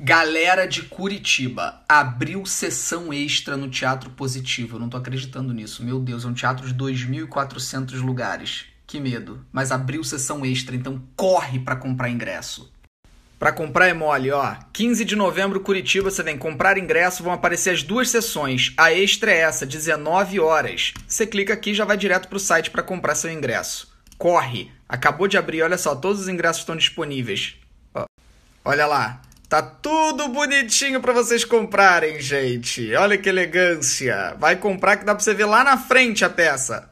Galera de Curitiba abriu sessão extra no Teatro Positivo. Eu não tô acreditando nisso. Meu Deus, é um teatro de 2.400 lugares. Que medo. Mas abriu sessão extra, então corre para comprar ingresso. Para comprar é mole, ó. 15 de novembro, Curitiba, você vem comprar ingresso, vão aparecer as duas sessões. A extra é essa, 19 horas. Você clica aqui e já vai direto pro site para comprar seu ingresso. Corre. Acabou de abrir, olha só, todos os ingressos estão disponíveis. Ó. Olha lá, Tá tudo bonitinho para vocês comprarem, gente. Olha que elegância. Vai comprar que dá para você ver lá na frente a peça.